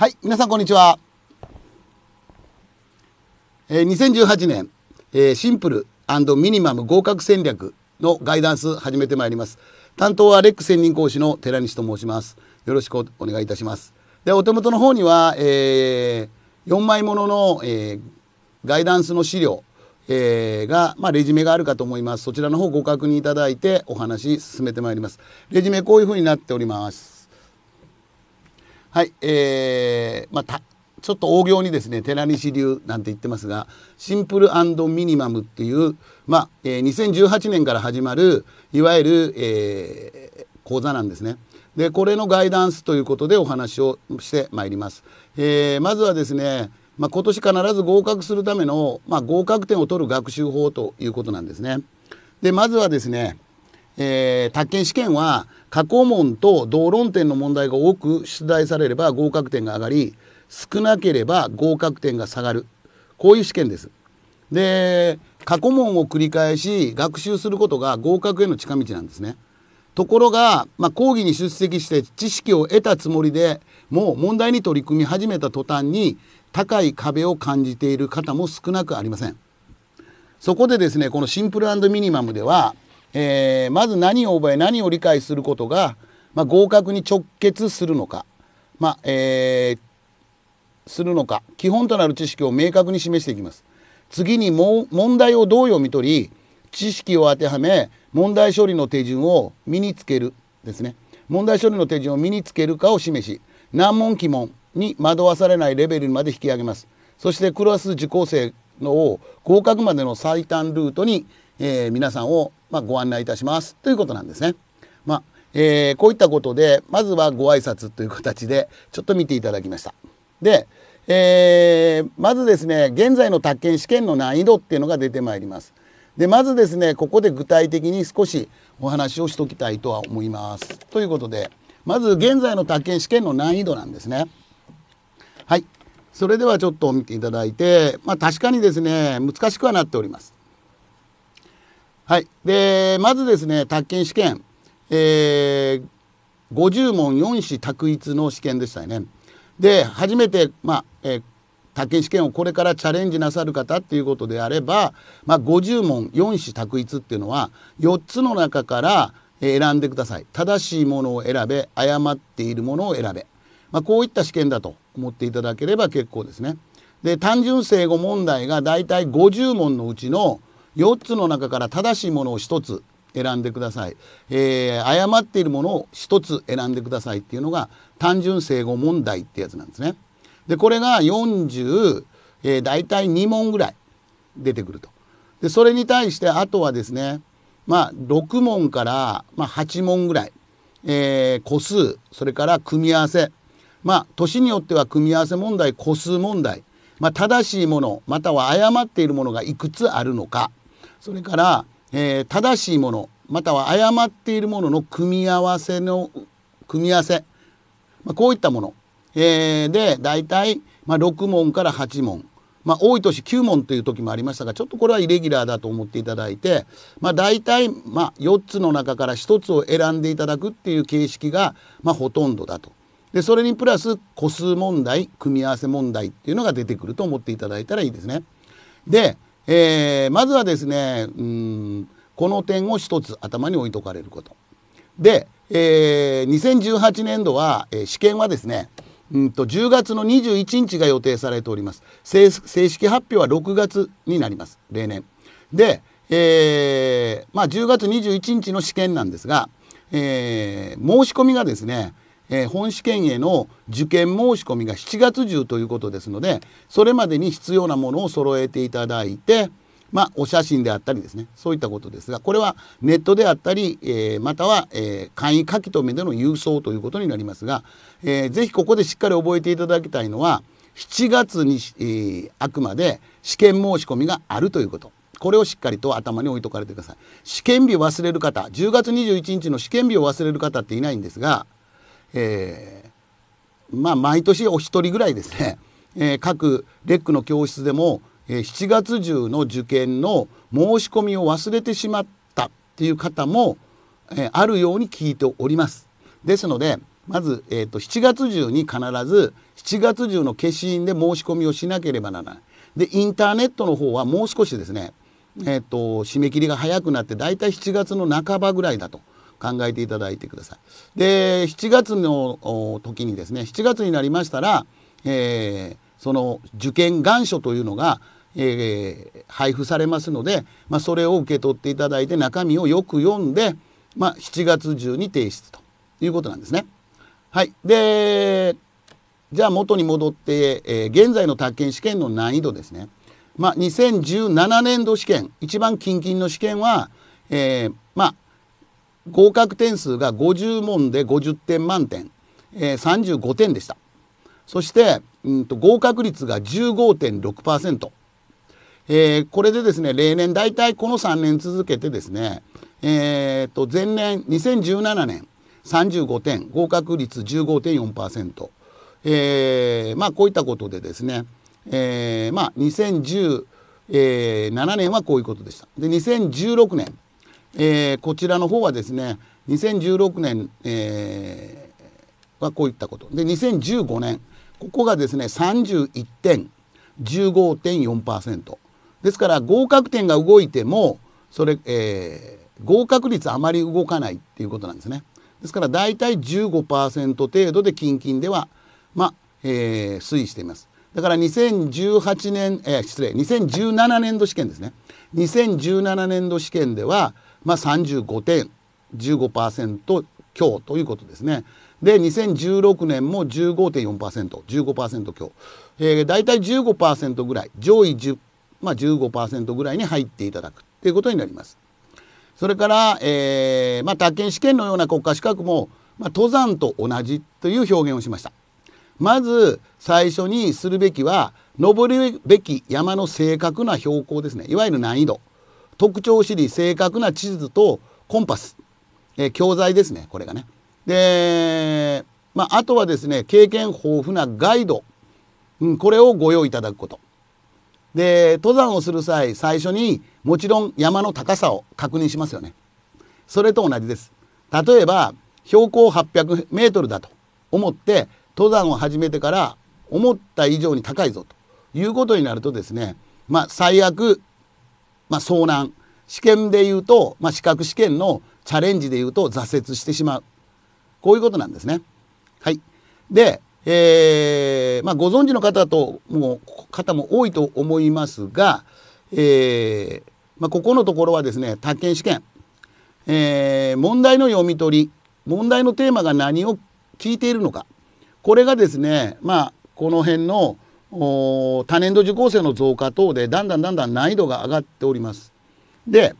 はい、皆さんこんにちは。えー、2018年、えー、シンプルミニマム合格戦略のガイダンス始めてまいります。担当はレック専任講師の寺西と申します。よろしくお願いいたします。で、お手元の方には、えー、4枚ものの、えー、ガイダンスの資料、えー、が、まあ、レジュメがあるかと思います。そちらの方ご確認いただいてお話進めてまいります。レジュメこういうふうになっております。はい、えー、まあ、ちょっと大行にですね寺西流なんて言ってますがシンプルミニマムっていう、まあえー、2018年から始まるいわゆる、えー、講座なんですね。でこれのガイダンスということでお話をしてまいります。えー、まずはですね、まあ、今年必ず合格するための、まあ、合格点を取る学習法ということなんですね。でまずはですねえー、宅建試験は過去問と同論点の問題が多く出題されれば合格点が上がり少なければ合格点が下がるこういう試験です。で過去問を繰り返し学習することが合格への近道なんですね。ところが、まあ、講義に出席して知識を得たつもりでもう問題に取り組み始めた途端に高い壁を感じている方も少なくありません。そこでですねこのシンプルミニマムではえー、まず何を覚え何を理解することが、まあ、合格に直結するのか、まあえー、するのか基本となる知識を明確に示していきます。次に問題をどう読み取り知識を当てはめ問題処理の手順を身につけるですね問題処理の手順を身につけるかを示し難問疑問に惑わされないレベルまで引き上げますそしてクラス受講生のを合格までの最短ルートにえー、皆さんを、まあ、ご案内いたしますということなんですね。まあ、えー、こういったことで、まずはご挨拶という形で、ちょっと見ていただきました。で、えー、まずですね、現在の宅建試験の難易度っていうのが出てまいります。で、まずですね、ここで具体的に少しお話をしときたいとは思います。ということで、まず現在の宅建試験の難易度なんですね。はい。それではちょっと見ていただいて、まあ確かにですね、難しくはなっております。はい。で、まずですね、宅建試験、えー、50問4試択一の試験でしたよね。で、初めて、まあ、えー、宅建試験をこれからチャレンジなさる方っていうことであれば、まあ、50問4試択一っていうのは4つの中から選んでください正しいものを選べ誤っているものを選べ、まあ、こういった試験だと思っていただければ結構ですねで単純正誤問題がだいたい50問のうちの4つの中から正しいものを1つ選んでください、えー、誤っているものを1つ選んでくださいっていうのが単純整合問題ってやつなんですね。でこれが40、えー、大体2問ぐらい出てくると。でそれに対してあとはですねまあ6問から、まあ、8問ぐらい、えー、個数それから組み合わせまあ年によっては組み合わせ問題個数問題、まあ、正しいものまたは誤っているものがいくつあるのかそれから、えー、正しいものまたは誤っているものの組み合わせの組み合わせ、まあ、こういったもの、えー、で大体、まあ、6問から8問、まあ、多い年9問という時もありましたがちょっとこれはイレギュラーだと思っていただいて、まあ、大体、まあ、4つの中から1つを選んでいただくっていう形式が、まあ、ほとんどだと。でそれにプラス個数問題組み合わせ問題っていうのが出てくると思っていただいたらいいですね。でえー、まずはですねうんこの点を一つ頭に置いとかれること。で、えー、2018年度は、えー、試験はですねうんと10月の21日が予定されております正式発表は6月になります例年で、えー、まあ、10月21日の試験なんですが、えー、申し込みがですねえー、本試験への受験申し込みが7月中ということですのでそれまでに必要なものを揃えていただいて、まあ、お写真であったりですねそういったことですがこれはネットであったり、えー、または、えー、簡易書き留めでの郵送ということになりますが、えー、ぜひここでしっかり覚えていただきたいのは7月に、えー、あくまで試験申し込みがあるということ。これをしっかりと頭に置いとかれてください。試験日忘れる方、10月21日の試験日を忘れる方っていないんですが、えー、まあ毎年お一人ぐらいですね、えー、各レックの教室でも、えー、7月中の受験の申し込みを忘れてしまったっていう方も、えー、あるように聞いております。ですのでまず、えーと、7月中に必ず7月中の消印で申し込みをしなければならない。でインターネットの方はもう少しですね、えーと、締め切りが早くなって大体7月の半ばぐらいだと。考えていただいてください。で7月の時にですね7月になりましたら、えー、その受験願書というのが、えー、配布されますので、まあ、それを受け取っていただいて中身をよく読んで、まあ、7月中に提出ということなんですね。はい、でじゃあ元に戻って、えー、現在の宅建試験の難易度ですね。まあ、2017年度試験一番近々の試験は、えー、まあ合格点数が50問で50点満点、えー、35点でしたそして、うんと、合格率が15.6%、えー、これでですね例年大体この3年続けてですね、えーと、と前年2017年35点合格率15.4%、えー、まあこういったことでですね、えー、まあ2017年はこういうことでしたで2016年えー、こちらの方はですね2016年、えー、はこういったことで2015年ここがですね31点15.4%ですから合格点が動いてもそれ、えー、合格率あまり動かないっていうことなんですね。ですから大体15%程度で近々では、まあえー、推移しています。だから2018年、えー、失礼2017年度試験ですね2017年度試験ではまあ、35点15%強ということですね。で2016年も 15.4%15% 強、えー、大体15%ぐらい上位10、まあ15、15%ぐらいに入っていただくということになります。それから、えーまあ、宅建試験のような国家資格も、まあ、登山と同じという表現をしました。まず最初にするべきは登るべき山の正確な標高ですねいわゆる難易度特徴を知り正確な地図とコンパス、えー、教材ですねこれがね。で、まあ、あとはですね経験豊富なガイド、うん、これをご用意いただくこと。で登山をする際最初にもちろん山の高さを確認しますよね。それと同じです。例えば標高800メートルだと思って登山を始めてから思った以上に高いぞということになるとですねまあ最悪まあ、遭難試験でいうと、まあ、資格試験のチャレンジでいうと挫折してしまうこういうことなんですね。はい、で、えーまあ、ご存知の方とも方も多いと思いますが、えーまあ、ここのところはですね宅建試験、えー、問題の読み取り問題のテーマが何を聞いているのかこれがですねまあこの辺の多年度受講生の増加等でだんだんだんだん難易度が上がっております。で、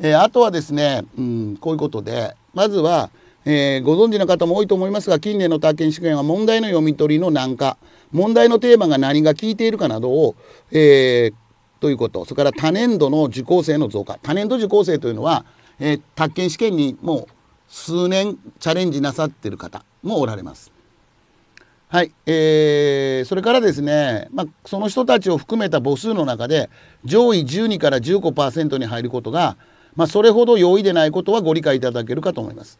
えー、あとはですね、うん、こういうことでまずは、えー、ご存知の方も多いと思いますが近年の体験試験は問題の読み取りの難化問題のテーマが何が効いているかなどを、えー、ということそれから多年度の受講生の増加多年度受講生というのは、えー、宅試験にもう数年チャレンジなさってる方もおられます。はい、えー、それからですね、まあ、その人たちを含めた母数の中で上位12から15%に入ることが、まあ、それほど容易でないことはご理解いただけるかと思います。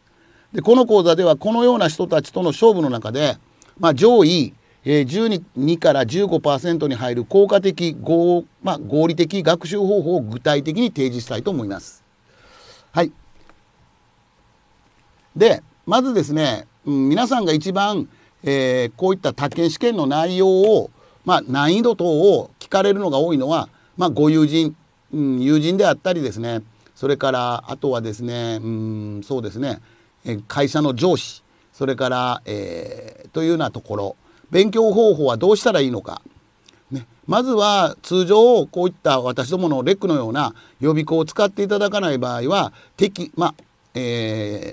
でこの講座ではこのような人たちとの勝負の中で、まあ、上位12から15%に入る効果的合、まあ、合理的学習方法を具体的に提示したいと思います。はい、でまずですね、皆さんが一番えー、こういった宅建試験の内容を、まあ、難易度等を聞かれるのが多いのは、まあ、ご友人、うん、友人であったりですねそれからあとはですねうんそうですね会社の上司それから、えー、というようなところ勉強方法はどうしたらいいのか、ね、まずは通常こういった私どものレックのような予備校を使っていただかない場合は適まあ、えー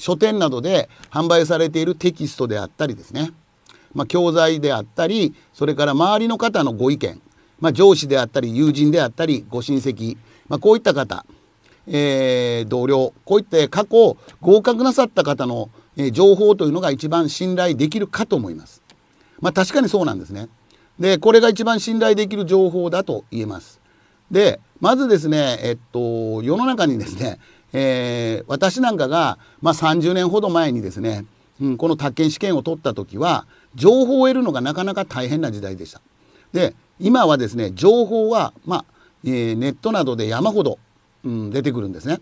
書店などで販売されているテキストであったりですね、まあ、教材であったりそれから周りの方のご意見、まあ、上司であったり友人であったりご親戚、まあ、こういった方、えー、同僚こういった過去合格なさった方の情報というのが一番信頼できるかと思います。まあ、確かにそうなんですね。でこれが一番信頼できる情報だと言えます。でまずですねえっと世の中にですねえー、私なんかが、まあ、30年ほど前にですね、うん、この宅建試験を取った時は情報を得るのがなかなか大変な時代でした。で今はですね情報は、まあえー、ネットなどで山ほど、うん、出てくるんですね。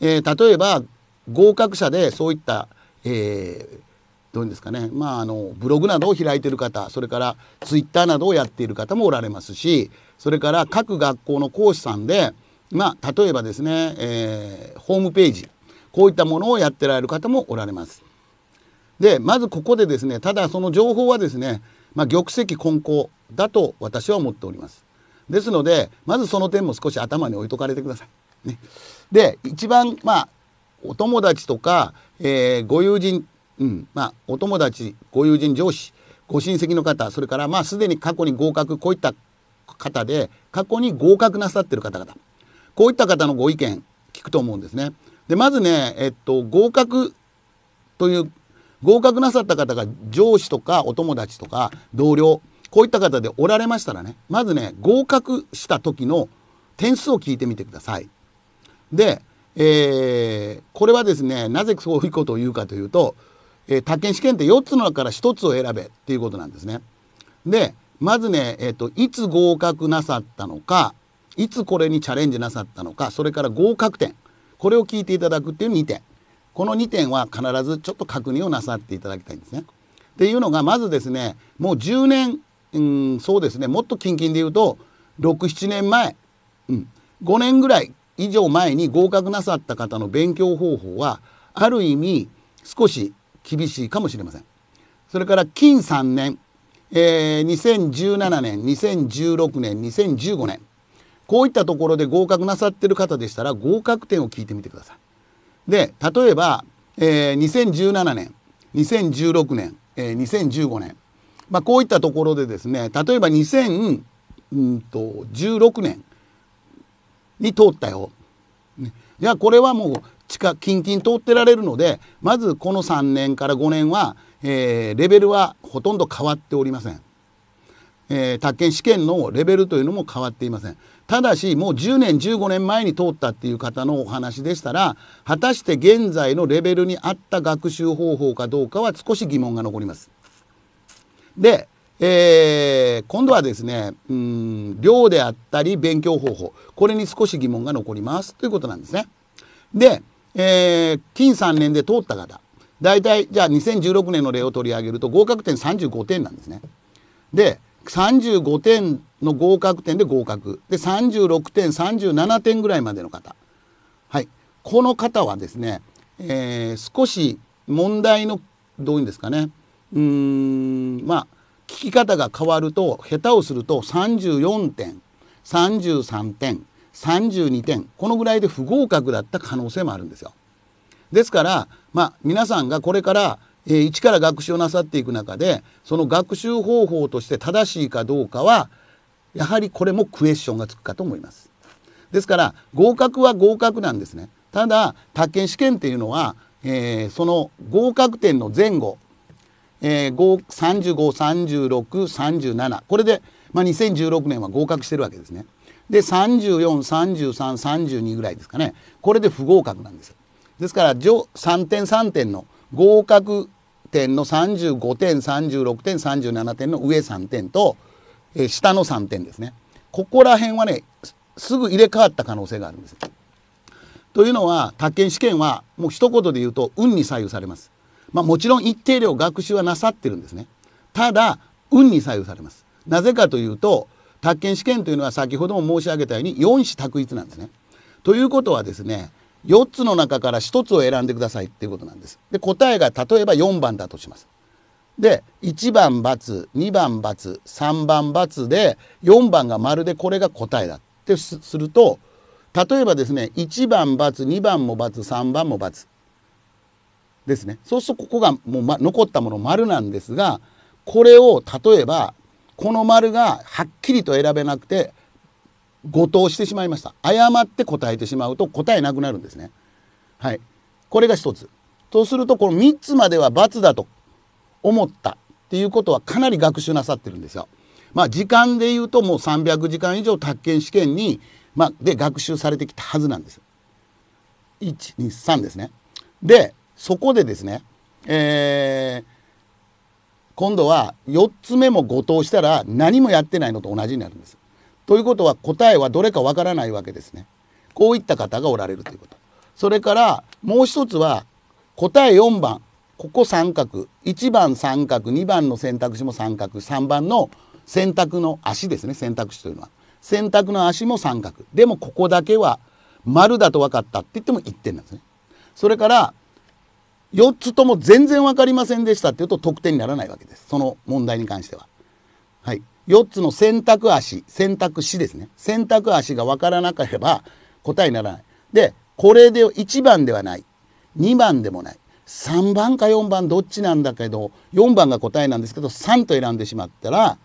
えー、例えば合格者でそういった、えー、どういうんですかね、まあ、あのブログなどを開いてる方それからツイッターなどをやっている方もおられますしそれから各学校の講師さんでまあ、例えばですね、えー、ホームページこういったものをやってられる方もおられます。でまずここでですねただその情報はですね、まあ、玉石混交だと私は思っております。ですのでまずその点も少し頭に置いとかれてください。ね、で一番まあお友達とか、えー、ご友人、うんまあ、お友達ご友人上司ご親戚の方それからまあすでに過去に合格こういった方で過去に合格なさってる方々こういった方のご意見聞くと思うんですね。でまずね、えっと、合格という合格なさった方が上司とかお友達とか同僚こういった方でおられましたらねまずね合格した時の点数を聞いてみてください。で、えー、これはですねなぜそういうことを言うかというと、えー、宅建試験って4つの中から1つを選べっていうことなんですね。でまずね、えーといつ合格なさったのかいつこれにチャレンジなさったのかそれから合格点これを聞いていただくっていう2点この2点は必ずちょっと確認をなさっていただきたいんですね。っていうのがまずですねもう10年、うん、そうですねもっと近々で言うと67年前、うん、5年ぐらい以上前に合格なさった方の勉強方法はある意味少し厳しいかもしれません。それから近3年、えー、2017年2016年2015年こういったところで合格なさってる方でしたら合格点を聞いてみてください。で、例えば、えー、2017年、2016年、えー、2015年、まあ、こういったところでですね、例えば2016年に通ったよ。ね、じゃあこれはもう近、近々通ってられるので、まずこの3年から5年は、えー、レベルはほとんど変わっておりません。えー、宅建試験のレベルというのも変わっていません。ただしもう10年15年前に通ったっていう方のお話でしたら果たして現在のレベルに合った学習方法かどうかは少し疑問が残ります。で、えー、今度はですねうん量であったり勉強方法これに少し疑問が残りますということなんですね。で、えー、近3年で通った方大体じゃあ2016年の例を取り上げると合格点35点なんですね。で35点の合格点で合格で36点37点ぐらいまでの方、はい、この方はですね、えー、少し問題のどういうんですかねうんまあ聞き方が変わると下手をすると34点33点32点このぐらいで不合格だった可能性もあるんですよ。ですからまあ皆さんがこれからえー、一から学習をなさっていく中でその学習方法として正しいかどうかはやはりこれもクエスチョンがつくかと思います。ですから合格は合格なんですね。ただ宅建試験っていうのは、えー、その合格点の前後、えー、353637これで、まあ、2016年は合格してるわけですね。で343332ぐらいですかねこれで不合格なんです。ですから3点3点の合格点の35点36点37点の上3点とえー、下の3点ですね。ここら辺はね、すぐ入れ替わった可能性があるんです。というのは、宅建試験はもう一言で言うと、運に左右されます。まあ、もちろん一定量学習はなさってるんですね。ただ、運に左右されます。なぜかというと、宅建試験というのは先ほども申し上げたように4子択一なんですね。ということはですね、4つの中から1つを選んでくださいっていうことなんです。で、答えが例えば4番だとします。で1番×、2番×、3番×で4番がまるでこれが答えだってすると例えばですね1番×、2番も×、3番も×ですね。そうするとここがもう、ま、残ったもの丸なんですがこれを例えばこの丸がはっきりと選べなくて誤答してしまいました誤って答えてしまうと答えなくなるんですねはいこれが一つそうするとこの3つまでは×だと思ったっていうことはかなり学習なさってるんですよ。まあ、時間で言うともう300時間以上宅建試験に、まあ、で学習されてきたはずなんです。123ですね。でそこでですね、えー、今度は4つ目も誤答したら何もやってないのと同じになるんです。ということは答えはどれかわからないわけですね。こういった方がおられるということ。それからもう一つは答え4番ここ三角1番三角2番の選択肢も三角3番の選択の足ですね選択肢というのは選択の足も三角でもここだけは丸だと分かったって言っても1点なんですね。それから4つとも全然分かりませんでしたっていうと得点にならないわけですその問題に関しては。はい、4つの選択足選択肢ですね選択足が分からなければ答えにならない。でこれで1番ではない2番でもない3番か4番どっちなんだけど4番が答えなんですけど3と選んでしまったら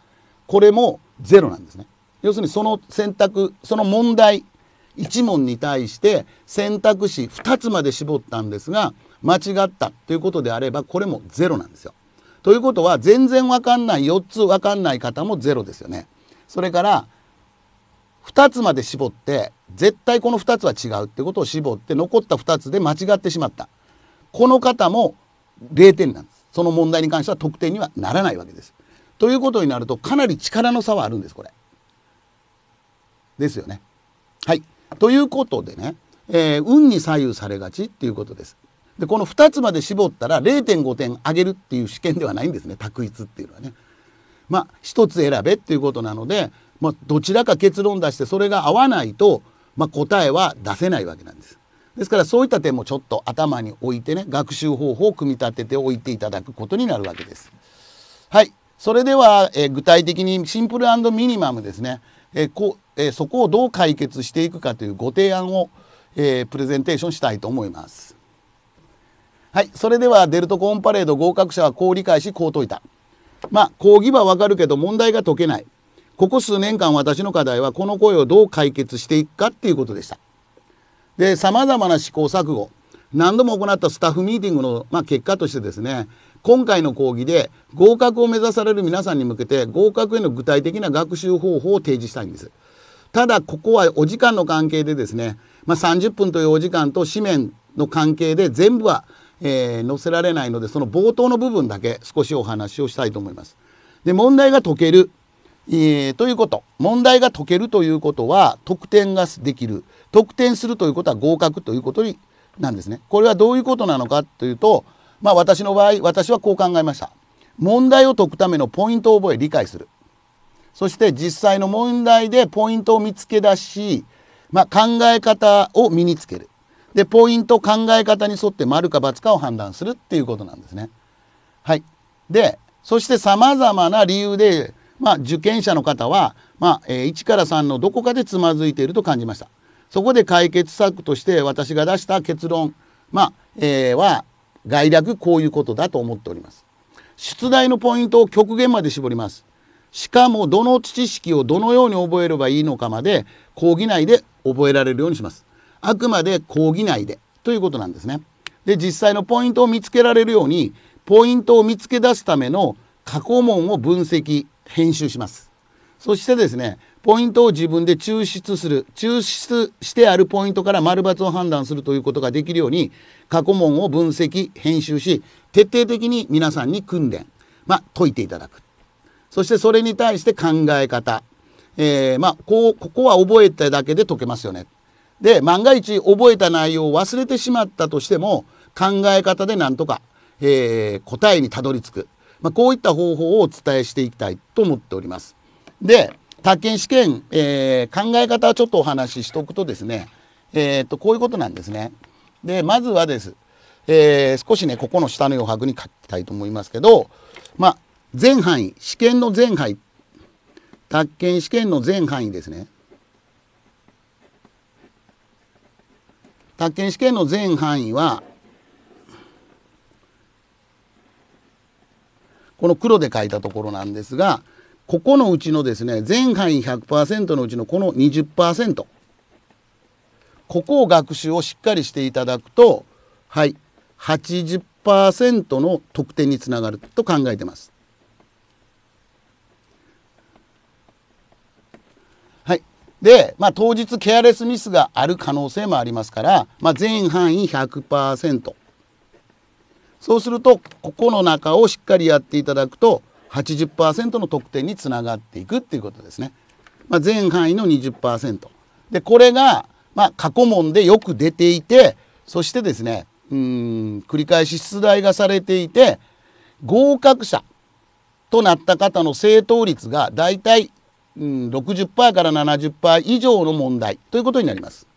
これも0なんですね。要するにその選択その問題1問に対して選択肢2つまで絞ったんですが間違ったということであればこれも0なんですよ。ということは全然わかんない4つわかんない方も0ですよね。それから2つまで絞って絶対この2つは違うってことを絞って残った2つで間違ってしまった。この方も0点なんです。その問題に関しては得点にはならないわけです。ということになるとかなり力の差はあるんですこれ。ですよね。はい。ということでね、えー、運に左右されがちっていうことです。でこの2つまで絞ったら0.5点上げるっていう試験ではないんですね択一っていうのはね。まあ1つ選べっていうことなので、まあ、どちらか結論出してそれが合わないと、まあ、答えは出せないわけなんです。ですからそういった点もちょっと頭に置いてね学習方法を組み立てておいていただくことになるわけです。はいそれでは、えー、具体的にシンプルミニマムですね、えー、こえー、そこをどう解決していくかというご提案を、えプレゼンテーションしたいと思います。はい、それではデルトコンパレード合格者はこう理解しこう解いた。まあ講義はわかるけど問題が解けない。ここ数年間私の課題はこの声をどう解決していくかっていうことでした。でさまざまな試行錯誤何度も行ったスタッフミーティングの、まあ、結果としてですね今回の講義で合格を目指される皆さんに向けて合格への具体的な学習方法を提示したいんです。ただここはお時間の関係でですね、まあ、30分というお時間と紙面の関係で全部は、えー、載せられないのでその冒頭の部分だけ少しお話をしたいと思います。で問題が解ける、えー、ということ問題が解けるということは得点ができる得点するということは合格ということになんですね。これはどういうことなのかというと、まあ私の場合、私はこう考えました。問題を解くためのポイントを覚え、理解する。そして実際の問題でポイントを見つけ出し、まあ、考え方を身につける。で、ポイント、考え方に沿って丸か×かを判断するっていうことなんですね。はい。で、そして様々な理由で、まあ、受験者の方は、まあ、1から3のどこかでつまずいていると感じました。そこで解決策として私が出した結論、まあえー、は概略こういうことだと思っております。出題のポイントを極限まで絞ります。しかもどの知識をどのように覚えればいいのかまで講義内で覚えられるようにします。あくまで講義内でということなんですね。で実際のポイントを見つけられるようにポイントを見つけ出すための過去問を分析編集します。そしてですねポイントを自分で抽出する抽出してあるポイントから丸抜を判断するということができるように過去問を分析編集し徹底的に皆さんに訓練、まあ、解いていただくそしてそれに対して考え方、えー、まあ、こうここは覚えただけで解けますよねで万が一覚えた内容を忘れてしまったとしても考え方でなんとか、えー、答えにたどり着く、まあ、こういった方法をお伝えしていきたいと思っております。で宅建試験、えー、考え方はちょっとお話ししておくとですね、えー、っとこういうことなんですね。でまずはです、えー、少しねここの下の余白に書きたいと思いますけど、まあ、全範囲試験の全範囲宅建試験の全範囲ですね。宅建試験の全範囲はこの黒で書いたところなんですがここのうちのですね、全範囲100%のうちのこの20%。ここを学習をしっかりしていただくと、はい、80%の得点につながると考えてます。はい。で、まあ、当日ケアレスミスがある可能性もありますから、まあ、全範囲100%。そうすると、ここの中をしっかりやっていただくと、80%の得点につながっていくっていうことですね。まあ、全範囲の20%。で、これが、まあ、過去問でよく出ていて、そしてですね、うん、繰り返し出題がされていて、合格者となった方の正答率がだいたい60%から70%以上の問題ということになります。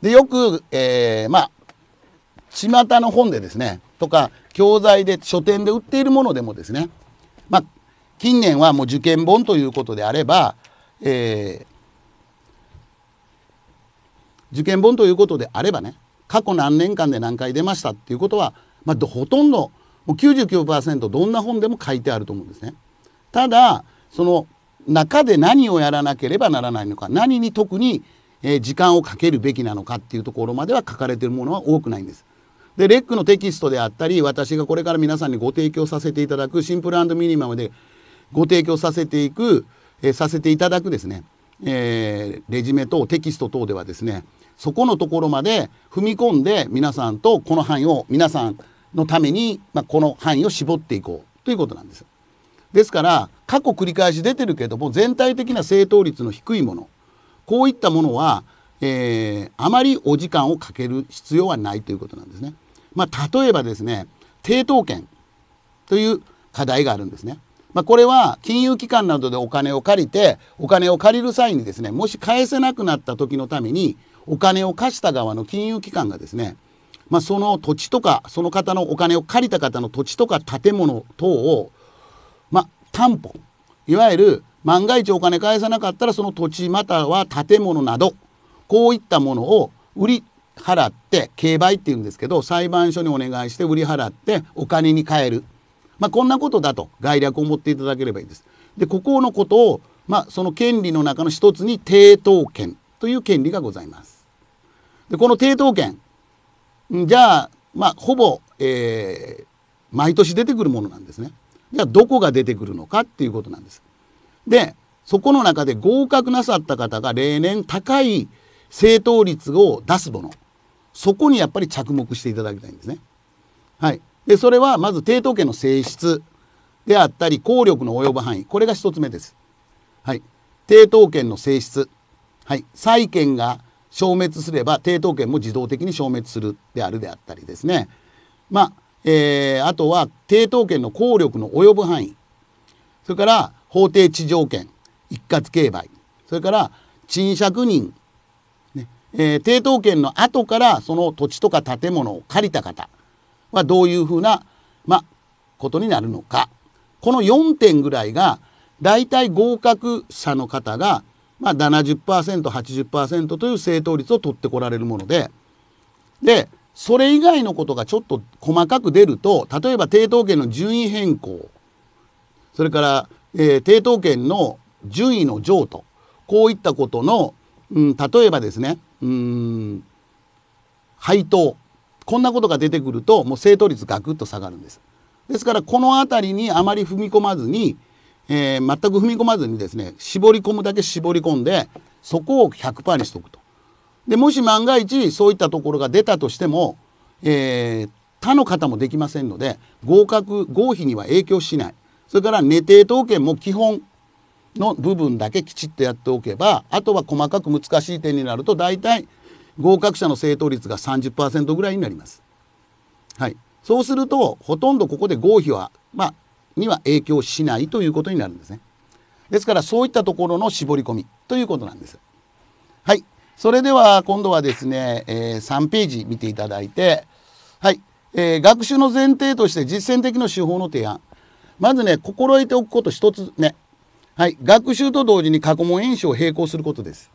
でよく、えー、まあ巷の本でですねとか教材で書店で売っているものでもですね、まあ、近年はもう受験本ということであれば、えー、受験本ということであればね過去何年間で何回出ましたっていうことは、まあ、ほとんどもう99%どんな本でも書いてあると思うんですね。ただその中で何をやらなければならないのか何に特に時間をかけるべきなのかっていうところまでは書かれてるものは多くないんです。でレックのテキストであったり私がこれから皆さんにご提供させていただくシンプルミニマムでご提供させていく、えさせていただくですね、えー、レジュメ等テキスト等ではですねそこのところまで踏み込んで皆さんとこの範囲を皆さんのために、まあ、この範囲を絞っていこうということなんです。ですから過去繰り返し出てるけども全体的な正答率の低いものこういったものはえー、あまりお時間をかける必要はないということなんですね。まあ、例えばですね抵当権という課題があるんですね。まあ、これは金融機関などでお金を借りてお金を借りる際にですねもし返せなくなった時のためにお金を貸した側の金融機関がですね、まあ、その土地とかその方のお金を借りた方の土地とか建物等を、まあ、担保いわゆる万が一お金返さなかったらその土地または建物などこういったものを売り払って競売っていうんですけど裁判所にお願いして売り払ってお金に換える、まあ、こんなことだと概略を持っていただければいいです。でここのことを、まあ、その権利の中の一つに抵当権という権利がございます。でこの抵当権じゃあ、まあ、ほぼ、えー、毎年出てくるものなんですね。じゃあどこが出てくるのかっていうことなんです。でそこの中で合格なさった方が例年高い正答率を出すものそこにやっぱり着目していただきたいんですね。はい、でそれはまず抵当権の性質であったり効力の及ぶ範囲これが一つ目です。はい、抵当権の性質、はい、債権が消滅すれば抵当権も自動的に消滅するであるであったりですね、まあえー、あとは抵当権の効力の及ぶ範囲それから法定地上権一括競売それから賃借人えー、抵当権の後からその土地とか建物を借りた方はどういうふうな、まあ、ことになるのかこの4点ぐらいが大体合格者の方が、まあ70%、8 0という正答率を取ってこられるものででそれ以外のことがちょっと細かく出ると例えば抵当権の順位変更それから、えー、抵当権の順位の譲渡こういったことの、うん、例えばですねうん配当こんなことが出てくるともう正答率ガクッと下がるんです。ですからこの辺りにあまり踏み込まずに、えー、全く踏み込まずにですね絞り込むだけ絞り込んでそこを100%にしとくと。でもし万が一そういったところが出たとしても、えー、他の方もできませんので合格合否には影響しないそれから寝定統計も基本の部分だけきちっとやっておけばあとは細かく難しい点になると大体合格者の正答率が30%ぐらいになります。はい、そうするとほとんどここで合否は、まあ、には影響しないということになるんですね。ですからそういったところの絞り込みということなんです。はい、それでは今度はですね、えー、3ページ見ていただいて、はいえー、学習の前提として実践的な手法の提案まずね心得ておくこと一つねはい、学習と同時に過去問演習を並行することです。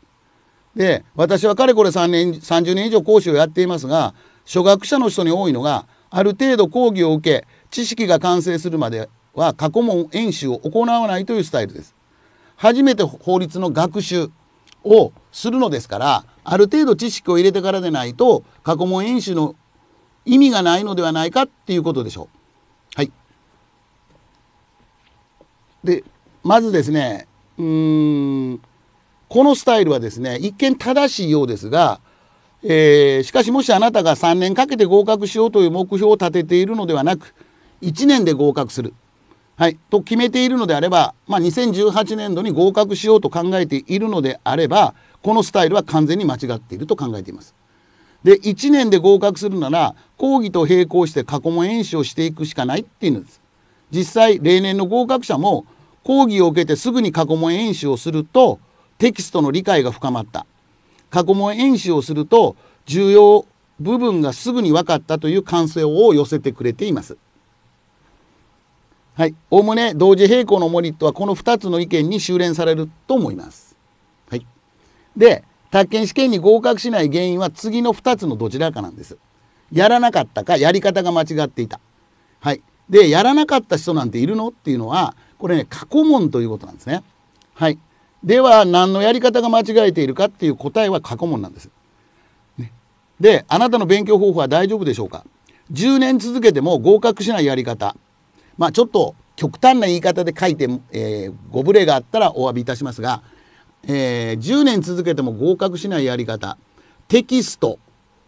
で私はかれこれ3年30年以上講師をやっていますが初学者の人に多いのがある程度講義を受け知識が完成するまでは過去問演習を行わないというスタイルです。初めて法律の学習をするのですからある程度知識を入れてからでないと過去問演習の意味がないのではないかっていうことでしょう。はい、でまずですね、うーん、このスタイルはですね、一見正しいようですが、えー、しかしもしあなたが3年かけて合格しようという目標を立てているのではなく、1年で合格する。はい、と決めているのであれば、まあ、2018年度に合格しようと考えているのであれば、このスタイルは完全に間違っていると考えています。で、1年で合格するなら、講義と並行して過去問演習をしていくしかないっていうんです。実際、例年の合格者も講義を受けてすぐに過去問演習をするとテキストの理解が深まった過去問演習をすると重要部分がすぐに分かったという感想を寄せてくれています。はい。おおむね同時並行のモリットはこの2つの意見に修練されると思います。はい。で、宅建試験に合格しない原因は次の2つのどちらかなんです。やらなかったか、やり方が間違っていた。はい。で、やらなかった人なんているのっていうのは、これね過去問ということなんですね。はい、では何のやり方が間違えているかっていう答えは過去問なんです。ね、であなたの勉強方法は大丈夫でしょうか10年続けても合格しないやり方まあちょっと極端な言い方で書いて、えー、ご無礼があったらお詫びいたしますが、えー、10年続けても合格しないやり方テキスト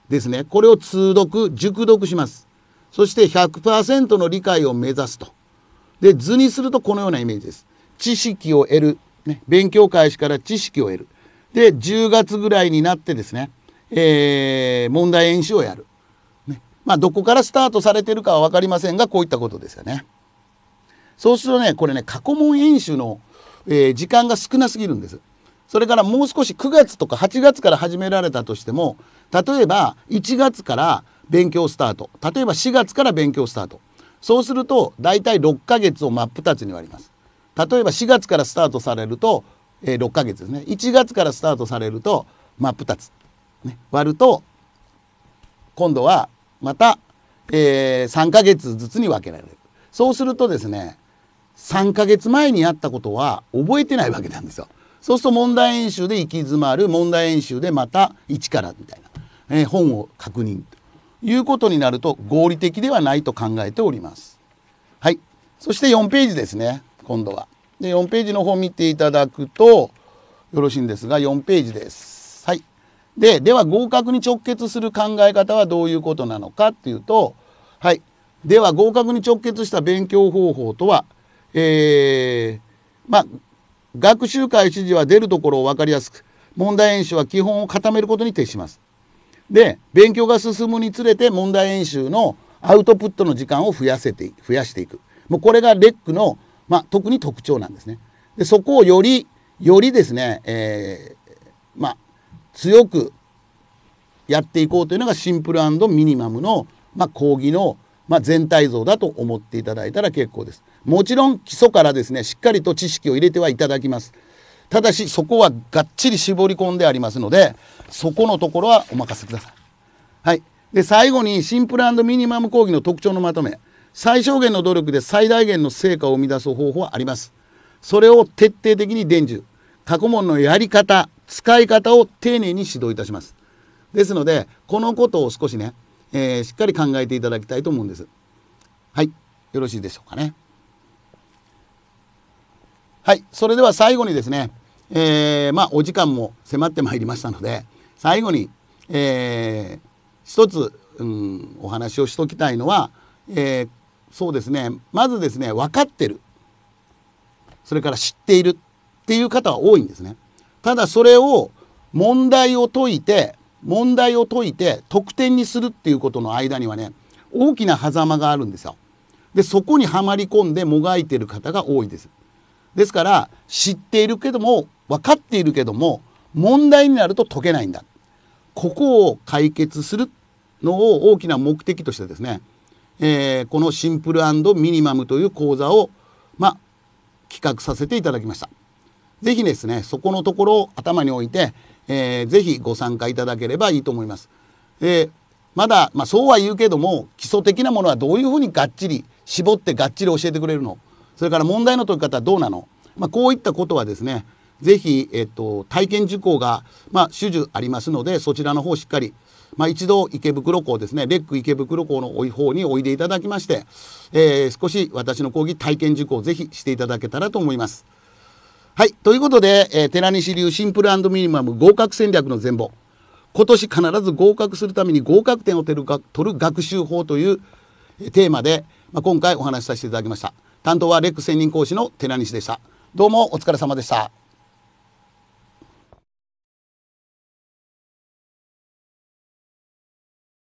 ですねこれを通読熟読しますそして100%の理解を目指すとで図にするとこのようなイメージです。知識を得る、ね、勉強開始から知識を得るで10月ぐらいになってですね、えー、問題演習をやる、ね、まあどこからスタートされてるかは分かりませんがこういったことですよね。そうするとねこれね過去問演習の、えー、時間が少なすぎるんです。それからもう少し9月とか8月から始められたとしても例えば1月から勉強スタート例えば4月から勉強スタートそうすると大体6ヶ月を真っ二つに割ります。例えば4月からスタートされると、えー、6ヶ月ですね1月からスタートされると真っ二つ、ね、割ると今度はまた、えー、3ヶ月ずつに分けられるそうするとですね3ヶ月前にやったことは覚えてないわけなんですよ。そうすると問題演習で行き詰まる問題演習でまた1からみたいな、えー、本を確認いうことになると合理的ではないと考えております。はい。そして4ページですね。今度は。で、4ページの方見ていただくとよろしいんですが、4ページです。はい。で、では合格に直結する考え方はどういうことなのかっていうと、はい。では合格に直結した勉強方法とは、えー、まあ、学習会指示は出るところを分かりやすく、問題演習は基本を固めることに徹します。で勉強が進むにつれて問題演習のアウトプットの時間を増やせて増やしていくもうこれがレックの、まあ、特に特徴なんですね。でそこをよりよりですね、えー、まあ、強くやっていこうというのがシンプルミニマムの、まあ、講義の、まあ、全体像だと思っていただいたら結構です。もちろん基礎からですねしっかりと知識を入れてはいただきます。ただしそこはがっちり絞り込んでありますのでそこのところはお任せください。はい、で最後にシンプルミニマム講義の特徴のまとめ最小限の努力で最大限の成果を生み出す方法はあります。それを徹底的に伝授過去問のやり方使い方を丁寧に指導いたします。ですのでこのことを少しね、えー、しっかり考えていただきたいと思うんです。はいよろしいでしょうかね。はい、それでは最後にですね、えー、まあ、お時間も迫ってまいりましたので、最後に、えー、一つ、うん、お話をしときたいのは、えー、そうですね、まずですね、分かってる。それから知っているっていう方は多いんですね。ただそれを問題を解いて、問題を解いて得点にするっていうことの間にはね、大きな狭間があるんですよ。で、そこにはまり込んでもがいてる方が多いです。ですから知っているけども分かっているけども問題になると解けないんだここを解決するのを大きな目的としてですね、えー、このシンプルミニマムという講座を、まあ、企画させていただきました。ぜひですね、そこのところを頭に置いて、えー、ぜひご参加いただければいいと思います。えまだ、まあ、そうは言うけども、基礎的なものはどういうふうにがっちり、絞ってがっちり教えてくれるのそれから問題の解き方はどうなの、まあ、こういったことはですねぜひ、えっと、体験受講が、まあ、種々ありますのでそちらの方しっかり、まあ、一度池袋校ですねレック池袋校の方においでいただきまして、えー、少し私の講義体験受講をぜひしていただけたらと思います。はい。ということで、えー、寺西流シンプルミニマム合格戦略の全貌。今年必ず合格するために合格点を取る学習法というテーマで、まあ、今回お話しさせていただきました。担当はレック専任講師の寺西でしたどうもお疲れ様でした